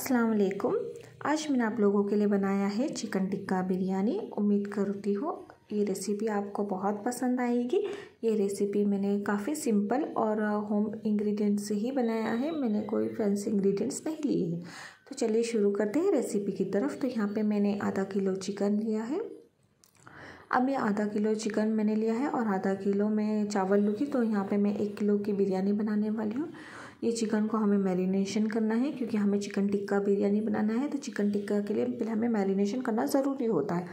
अस्सलाम वालेकुम आज मैंने आप लोगों के लिए बनाया है चिकन टिक्का बिरयानी उम्मीद करती हूँ ये रेसिपी आपको बहुत पसंद आएगी ये रेसिपी मैंने काफ़ी सिंपल और होम इंग्रेडिएंट्स से ही बनाया है मैंने कोई फैंसी इंग्रेडिएंट्स नहीं लिए हैं तो चलिए शुरू करते हैं रेसिपी की तरफ तो यहाँ पे मैंने आधा किलो चिकन लिया है अब ये आधा किलो चिकन मैंने लिया है और आधा किलो मैं चावल लूँगी तो यहाँ पर मैं एक किलो की बिरयानी बनाने वाली हूँ ये चिकन को हमें मैरिनेशन करना है क्योंकि हमें चिकन टिक्का बिरयानी बनाना है तो चिकन टिक्का के लिए पहले हमें मैरिनेशन करना ज़रूरी होता है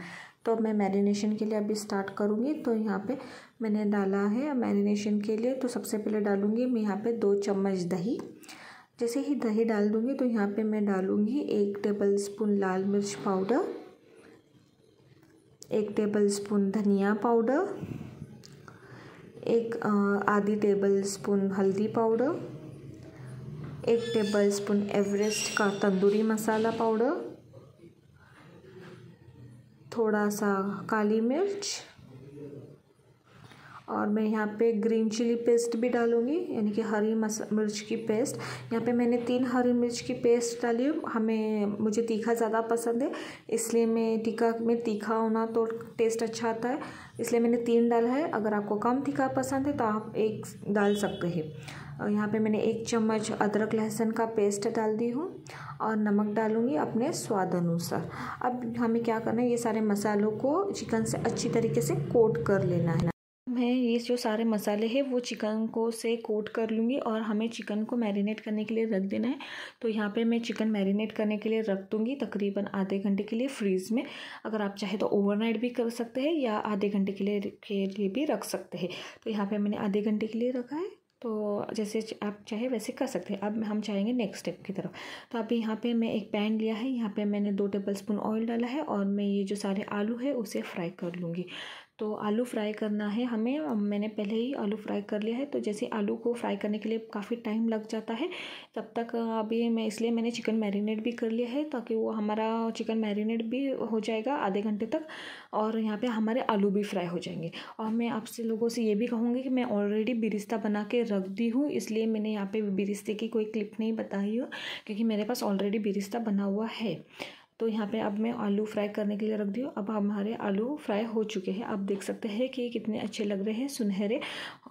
तो मैं मैरिनेशन के लिए अभी स्टार्ट करूँगी तो यहाँ पे मैंने डाला है मैरिनेशन के लिए तो सबसे पहले डालूँगी मैं यहाँ पे दो चम्मच दही जैसे ही दही डाल दूँगी तो यहाँ पे मैं डालूँगी एक टेबल स्पून लाल मिर्च पाउडर एक टेबल स्पून धनिया पाउडर एक आधी टेबल स्पून हल्दी पाउडर एक टेबल स्पून एवरेस्ट का तंदूरी मसाला पाउडर थोड़ा सा काली मिर्च और मैं यहाँ पे ग्रीन चिली पेस्ट भी डालूँगी यानी कि हरी मिर्च की पेस्ट यहाँ पे मैंने तीन हरी मिर्च की पेस्ट डाली हमें मुझे तीखा ज़्यादा पसंद है इसलिए मैं तीखा में तीखा होना तो टेस्ट अच्छा आता है इसलिए मैंने तीन डाला है अगर आपको कम तीखा पसंद है तो आप एक डाल सकते हैं और यहाँ पे मैंने एक चम्मच अदरक लहसुन का पेस्ट डाल दी हूँ और नमक डालूँगी अपने स्वाद अनुसार अब हमें क्या करना है ये सारे मसालों को चिकन से अच्छी तरीके से कोट कर लेना है मैं ये जो सारे मसाले हैं वो चिकन को से कोट कर लूँगी और हमें चिकन को मैरिनेट करने के लिए रख देना है तो यहाँ पे मैं चिकन मैरिनेट करने के लिए रख दूँगी तकरीबन आधे घंटे के लिए फ्रीज़ में अगर आप चाहे तो ओवरनाइट भी कर सकते हैं या आधे घंटे के लिए के लिए भी रख सकते हैं तो यहाँ पे मैंने आधे घंटे के लिए रखा है तो जैसे आप चाहे वैसे कर सकते हैं अब हम चाहेंगे नेक्स्ट स्टेप की तरफ तो अभी यहाँ पे मैं एक पैन लिया है यहाँ पे मैंने दो टेबल स्पून ऑयल डाला है और मैं ये जो सारे आलू है उसे फ्राई कर लूँगी तो आलू फ्राई करना है हमें मैंने पहले ही आलू फ्राई कर लिया है तो जैसे आलू को फ्राई करने के लिए काफ़ी टाइम लग जाता है तब तक अभी मैं इसलिए मैंने चिकन मैरिनेट भी कर लिया है ताकि वो हमारा चिकन मैरिनेट भी हो जाएगा आधे घंटे तक और यहाँ पे हमारे आलू भी फ्राई हो जाएंगे और मैं आपसे लोगों से ये भी कहूँगी कि मैं ऑलरेडी बिरिस्ता बना के रख दी हूँ इसलिए मैंने यहाँ पर बिरिस्ते की कोई क्लिप नहीं बताई है क्योंकि मेरे पास ऑलरेडी बिरिस्ता बना हुआ है तो यहाँ पे अब मैं आलू फ्राई करने के लिए रख दी अब हमारे आलू फ्राई हो चुके हैं आप देख सकते हैं कि कितने अच्छे लग रहे हैं सुनहरे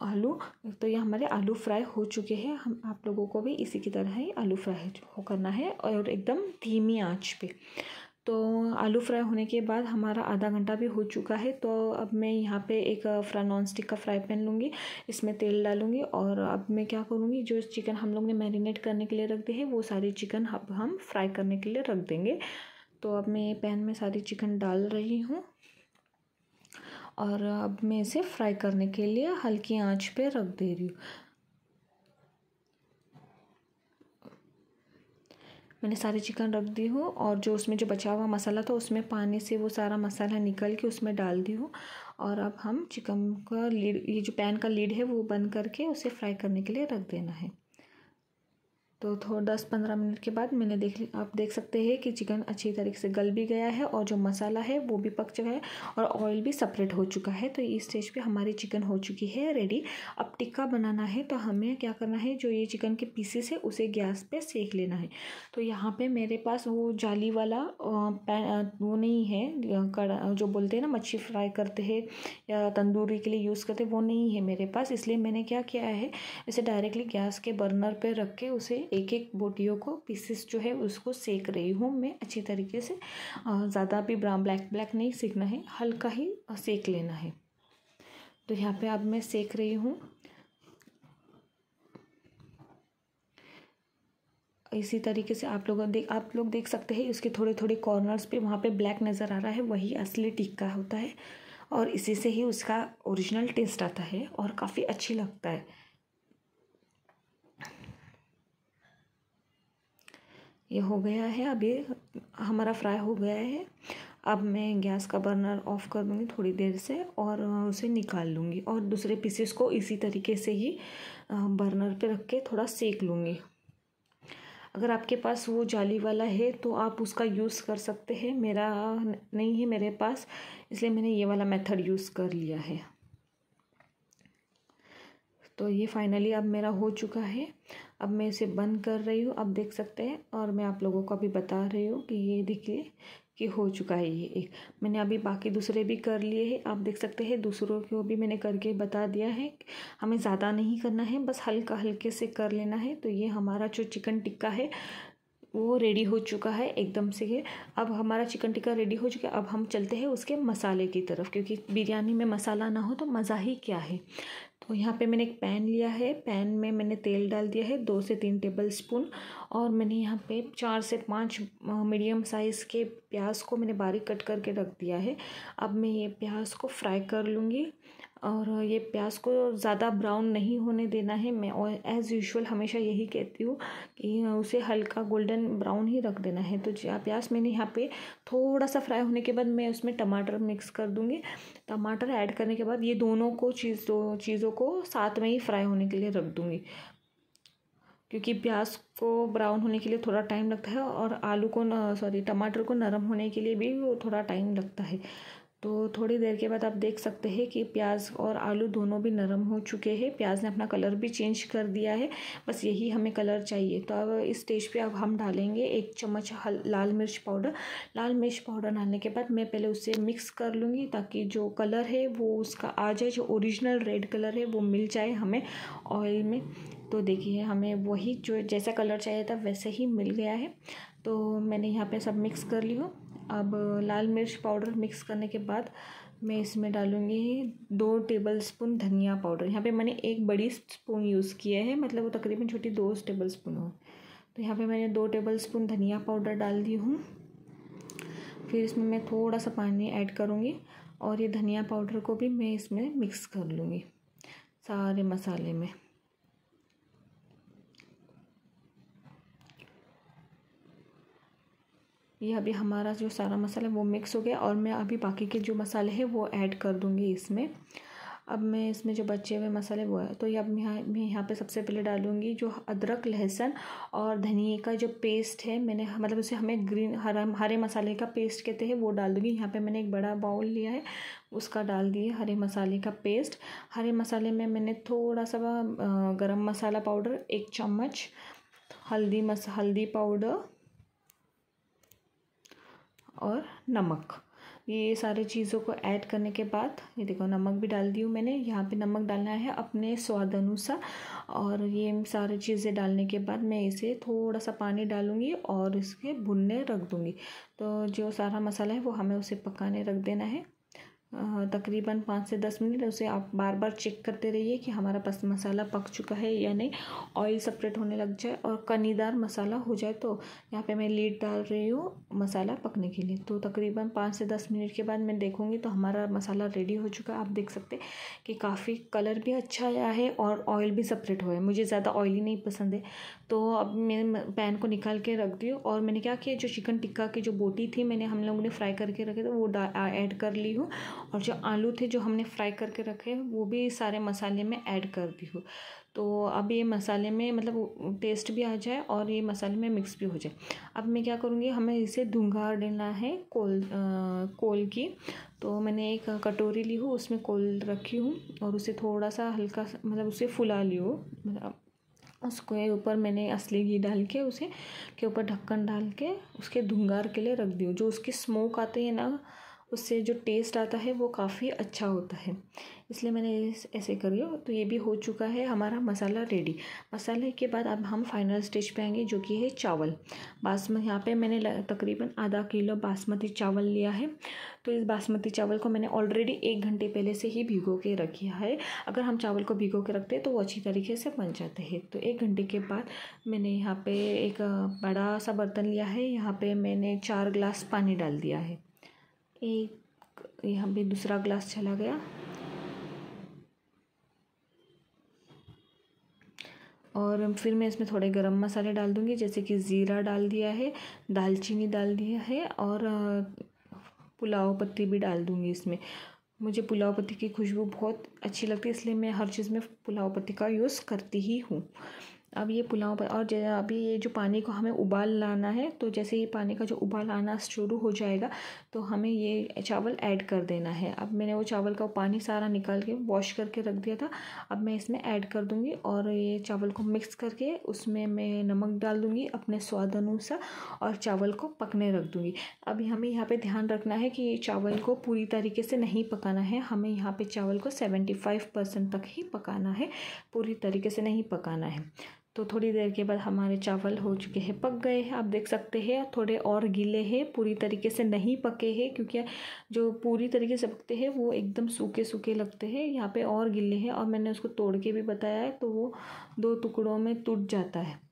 आलू तो ये हमारे आलू फ्राई हो चुके हैं हम आप लोगों को भी इसी की तरह ही आलू फ्राई हो करना है और एकदम धीमी आँच पर तो आलू फ्राई होने के बाद हमारा आधा घंटा भी हो चुका है तो अब मैं यहाँ पे एक फ्रा नॉन स्टिक का फ्राई पैन लूँगी इसमें तेल डालूँगी और अब मैं क्या करूँगी जो चिकन हम लोग ने मैरिनेट करने के लिए रख दी है वो सारी चिकन अब हम फ्राई करने के लिए रख देंगे तो अब मैं ये पैन में सारी चिकन डाल रही हूँ और अब मैं इसे फ्राई करने के लिए हल्की आंच पे रख दे रही हूँ मैंने सारी चिकन रख दी हूँ और जो उसमें जो बचा हुआ मसाला था उसमें पानी से वो सारा मसाला निकल के उसमें डाल दी हूँ और अब हम चिकन का लीड ये जो पैन का लीड है वो बंद करके उसे फ्राई करने के लिए रख देना है तो थोड़ा दस पंद्रह मिनट के बाद मैंने देख ली आप देख सकते हैं कि चिकन अच्छी तरीके से गल भी गया है और जो मसाला है वो भी पक चुका है और ऑयल भी सेपरेट हो चुका है तो इस स्टेज पे हमारी चिकन हो चुकी है रेडी अब टिक्का बनाना है तो हमें क्या करना है जो ये चिकन के पीसेस है उसे गैस पे सेक लेना है तो यहाँ पर मेरे पास वो जाली वाला वो नहीं है जो बोलते हैं ना मच्छी फ्राई करते हैं या तंदूरी के लिए यूज़ करते वो नहीं है मेरे पास इसलिए मैंने क्या किया है इसे डायरेक्टली गैस के बर्नर पर रख के उसे एक एक बोटियों को पीसेस जो है उसको सेक रही हूँ मैं अच्छी तरीके से ज़्यादा भी ब्राउन ब्लैक ब्लैक नहीं सेकना है हल्का ही सेक लेना है तो यहाँ पे अब मैं सेक रही हूँ इसी तरीके से आप लोग देख आप लोग देख सकते हैं उसके थोड़े थोड़े कॉर्नर्स पे वहाँ पे ब्लैक नज़र आ रहा है वही असली टिक्का होता है और इसी से ही उसका ओरिजिनल टेस्ट आता है और काफ़ी अच्छी लगता है ये हो गया है अब ये हमारा फ्राई हो गया है अब मैं गैस का बर्नर ऑफ़ कर दूँगी थोड़ी देर से और उसे निकाल लूँगी और दूसरे पीसेस को इसी तरीके से ही बर्नर पे रख के थोड़ा सेक लूँगी अगर आपके पास वो जाली वाला है तो आप उसका यूज़ कर सकते हैं मेरा नहीं है मेरे पास इसलिए मैंने ये वाला मेथड यूज़ कर लिया है तो ये फाइनली अब मेरा हो चुका है अब मैं इसे बंद कर रही हूँ आप देख सकते हैं और मैं आप लोगों को अभी बता रही हूँ कि ये देखिए कि हो चुका है ये एक मैंने अभी बाकी दूसरे भी कर लिए हैं आप देख सकते हैं दूसरों को भी मैंने करके बता दिया है हमें ज़्यादा नहीं करना है बस हल्का हल्के से कर लेना है तो ये हमारा जो चिकन टिक्का है वो रेडी हो चुका है एकदम से ये अब हमारा चिकन टिक्का रेडी हो चुका है अब हम चलते हैं उसके मसाले की तरफ क्योंकि बिरयानी में मसाला ना हो तो मज़ा ही क्या है तो यहाँ पे मैंने एक पैन लिया है पैन में मैंने तेल डाल दिया है दो से तीन टेबल स्पून और मैंने यहाँ पे चार से पाँच मीडियम साइज़ के प्याज को मैंने बारीक कट करके रख दिया है अब मैं ये प्याज को फ्राई कर लूँगी और ये प्याज को ज़्यादा ब्राउन नहीं होने देना है मैं और एज़ यूजुअल हमेशा यही कहती हूँ कि उसे हल्का गोल्डन ब्राउन ही रख देना है तो प्याज मैंने यहाँ पे थोड़ा सा फ्राई होने के बाद मैं उसमें टमाटर मिक्स कर दूँगी टमाटर ऐड करने के बाद ये दोनों को चीज़ दो चीज़ों को साथ में ही फ्राई होने के लिए रख दूँगी क्योंकि प्याज को ब्राउन होने के लिए थोड़ा टाइम लगता है और आलू को सॉरी टमाटर को नरम होने के लिए भी थोड़ा टाइम लगता है तो थोड़ी देर के बाद आप देख सकते हैं कि प्याज और आलू दोनों भी नरम हो चुके हैं प्याज ने अपना कलर भी चेंज कर दिया है बस यही हमें कलर चाहिए तो अब इस स्टेज पे अब हम डालेंगे एक चम्मच हल लाल मिर्च पाउडर लाल मिर्च पाउडर डालने के बाद मैं पहले उसे मिक्स कर लूँगी ताकि जो कलर है वो उसका आ जाए जो ओरिजिनल रेड कलर है वो मिल जाए हमें ऑयल में तो देखिए हमें वही जो जैसा कलर चाहिए था वैसे ही मिल गया है तो मैंने यहाँ पर सब मिक्स कर ली हूँ अब लाल मिर्च पाउडर मिक्स करने के बाद मैं इसमें डालूँगी दो टेबल स्पून धनिया पाउडर यहाँ पे मैंने एक बड़ी स्पून यूज़ किया है मतलब वो तकरीबन छोटी दो टेबल स्पून हो तो यहाँ पे मैंने दो टेबल स्पून धनिया पाउडर डाल दी हूँ फिर इसमें मैं थोड़ा सा पानी ऐड करूँगी और ये धनिया पाउडर को भी मैं इसमें मिक्स कर लूँगी सारे मसाले में ये अभी हमारा जो सारा मसाला वो मिक्स हो गया और मैं अभी बाकी के जो मसाले हैं वो ऐड कर दूँगी इसमें अब मैं इसमें जो बचे हुए मसाले वो है तो ये अब मैं यहाँ पे सबसे पहले डालूँगी जो अदरक लहसन और धनिए का जो पेस्ट है मैंने मतलब उसे हमें ग्रीन हरा हरे मसाले का पेस्ट कहते हैं वो डाल दूँगी यहाँ पे मैंने एक बड़ा बाउल लिया है उसका डाल दिए हरे मसाले का पेस्ट हरे मसाले में मैंने थोड़ा सा गर्म मसाला पाउडर एक चम्मच हल्दी मस हल्दी पाउडर और नमक ये सारे चीज़ों को ऐड करने के बाद ये देखो नमक भी डाल दी हूँ मैंने यहाँ पे नमक डालना है अपने स्वाद अनुसार और ये सारे चीज़ें डालने के बाद मैं इसे थोड़ा सा पानी डालूँगी और इसके भुनने रख दूँगी तो जो सारा मसाला है वो हमें उसे पकाने रख देना है तकरीबन पाँच से दस मिनट उसे आप बार बार चेक करते रहिए कि हमारा पस मसाला पक चुका है या नहीं ऑयल सेपरेट होने लग जाए और कनीदार मसाला हो जाए तो यहाँ पे मैं लीड डाल रही हूँ मसाला पकने के लिए तो तकरीबन पाँच से दस मिनट के बाद मैं देखूँगी तो हमारा मसाला रेडी हो चुका है आप देख सकते कि काफ़ी कलर भी अच्छा आया है और ऑयल भी सेपरेट हुआ है मुझे ज़्यादा ऑयली नहीं पसंद है तो अब मैंने पैन को निकाल के रख दिया और मैंने क्या किया जो चिकन टिक्का की जो बोटी थी मैंने हम लोगों ने फ्राई करके रखे थे वो ऐड कर ली हूँ और जो आलू थे जो हमने फ्राई करके रखे वो भी सारे मसाले में ऐड कर दी हूँ तो अब ये मसाले में मतलब टेस्ट भी आ जाए और ये मसाले में मिक्स भी हो जाए अब मैं क्या करूँगी हमें इसे धुंघार देना है कोल आ, कोल की तो मैंने एक कटोरी ली हूँ उसमें कोल रखी हूँ और उसे थोड़ा सा हल्का मतलब उसे फुला ली हूँ मतलब उसके ऊपर मैंने असली घी डाल के उसे के ऊपर ढक्कन डाल के उसके धुंगार के लिए रख दी जो उसकी स्मोक आती है ना उससे जो टेस्ट आता है वो काफ़ी अच्छा होता है इसलिए मैंने ऐसे कर लिया तो ये भी हो चुका है हमारा मसाला रेडी मसाले के बाद अब हम फाइनल स्टेज पे आएंगे जो कि है चावल बासमती यहाँ पे मैंने तकरीबन आधा किलो बासमती चावल लिया है तो इस बासमती चावल को मैंने ऑलरेडी एक घंटे पहले से ही भिगो के रखा है अगर हम चावल को भिगो के रखते हैं तो वो अच्छी तरीके से बन जाते हैं तो एक घंटे के बाद मैंने यहाँ पर एक बड़ा सा बर्तन लिया है यहाँ पर मैंने चार ग्लास पानी डाल दिया है एक यहाँ पे दूसरा ग्लास चला गया और फिर मैं इसमें थोड़े गरम मसाले डाल दूँगी जैसे कि ज़ीरा डाल दिया है दालचीनी डाल दिया है और पुलाव पत्ती भी डाल दूँगी इसमें मुझे पुलाव पत्ती की खुशबू बहुत अच्छी लगती है इसलिए मैं हर चीज़ में पुलाव पत्ती का यूज़ करती ही हूँ अब ये पुलाव पर और अभी ये जो पानी को हमें उबाल लाना है तो जैसे ये पानी का जो उबाल आना शुरू हो जाएगा तो हमें ये चावल ऐड कर देना है अब मैंने वो चावल का पानी सारा निकाल के वॉश करके रख दिया था अब मैं इसमें ऐड कर दूँगी और ये चावल को मिक्स करके उसमें मैं नमक डाल दूँगी अपने स्वाद अनुसार और चावल को पकने रख दूँगी अभी हमें यहाँ पर ध्यान रखना है कि ये चावल को पूरी तरीके से नहीं पकाना है हमें यहाँ पर चावल को सेवेंटी फाइव परसेंट तक ही पकाना है पूरी तरीके से नहीं पकाना है तो थोड़ी देर के बाद हमारे चावल हो चुके हैं पक गए हैं आप देख सकते हैं थोड़े और गीले हैं पूरी तरीके से नहीं पके हैं क्योंकि जो पूरी तरीके से पकते हैं वो एकदम सूखे सूखे लगते हैं यहाँ पे और गीले हैं और मैंने उसको तोड़ के भी बताया है तो वो दो टुकड़ों में टूट जाता है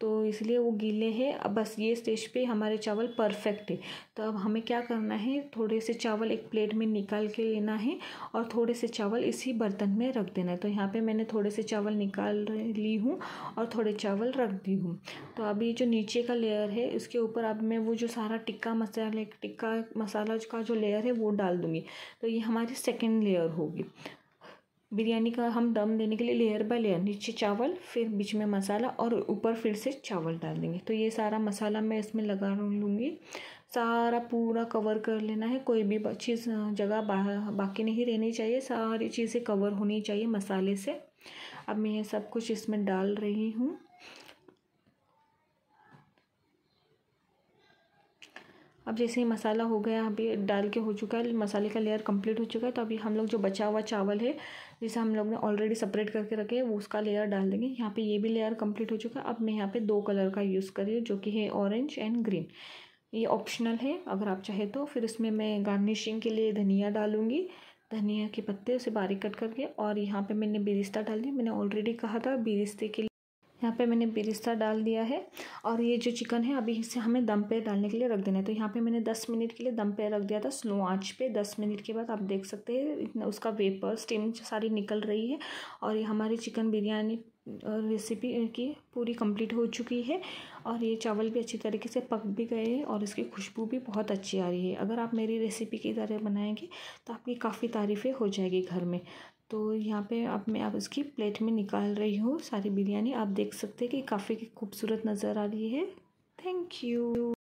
तो इसलिए वो गीले हैं अब बस ये स्टेज पे हमारे चावल परफेक्ट है तो अब हमें क्या करना है थोड़े से चावल एक प्लेट में निकाल के लेना है और थोड़े से चावल इसी बर्तन में रख देना है तो यहाँ पे मैंने थोड़े से चावल निकाल ली हूँ और थोड़े चावल रख दी हूँ तो अभी जो नीचे का लेयर है उसके ऊपर अब मैं वो जो सारा टिक्का मसाले टिक्का मसाला का जो लेयर है वो डाल दूँगी तो ये हमारी सेकेंड लेयर होगी बिरयानी का हम दम देने के लिए लेयर बाय लेयर नीचे चावल फिर बीच में मसाला और ऊपर फिर से चावल डाल देंगे तो ये सारा मसाला मैं इसमें लगा लूँगी सारा पूरा कवर कर लेना है कोई भी चीज़ जगह बा, बाकी नहीं रहनी चाहिए सारी चीज़ें कवर होनी चाहिए मसाले से अब मैं ये सब कुछ इसमें डाल रही हूँ अब जैसे ही मसाला हो गया अभी डाल के हो चुका है मसाले का लेयर कंप्लीट हो चुका है तो अभी हम लोग जो बचा हुआ चावल है जिसे हम लोग ने ऑलरेडी सेपरेट करके रखे वो उसका लेयर डाल देंगे यहाँ पे ये भी लेयर कंप्लीट हो चुका है अब मैं यहाँ पे दो कलर का यूज़ कर रही हूँ जो कि है ऑरेंज एंड ग्रीन ये ऑप्शनल है अगर आप चाहें तो फिर इसमें मैं गार्निशिंग के लिए धनिया डालूँगी धनिया के पत्ते उसे बारीक कट करके और यहाँ पर मैंने बिरिस्ता डाल दिया मैंने ऑलरेडी कहा था बिरिस्ते के यहाँ पे मैंने बिरिस्ता डाल दिया है और ये जो चिकन है अभी इसे हमें दम पे डालने के लिए रख देना है तो यहाँ पे मैंने दस मिनट के लिए दम पे रख दिया था स्लो आंच पे दस मिनट के बाद आप देख सकते हैं इतना उसका वेपर स्टीम सारी निकल रही है और ये हमारी चिकन बिरयानी रेसिपी की पूरी कंप्लीट हो चुकी है और ये चावल भी अच्छी तरीके से पक भी गए हैं और इसकी खुशबू भी बहुत अच्छी आ रही है अगर आप मेरी रेसिपी की तरह बनाएंगे तो आपकी काफ़ी तारीफ़ें हो जाएगी घर में तो यहाँ पे अब मैं आप उसकी प्लेट में निकाल रही हूँ सारी बिरयानी आप देख सकते हैं कि काफ़ी खूबसूरत नज़र आ रही है थैंक यू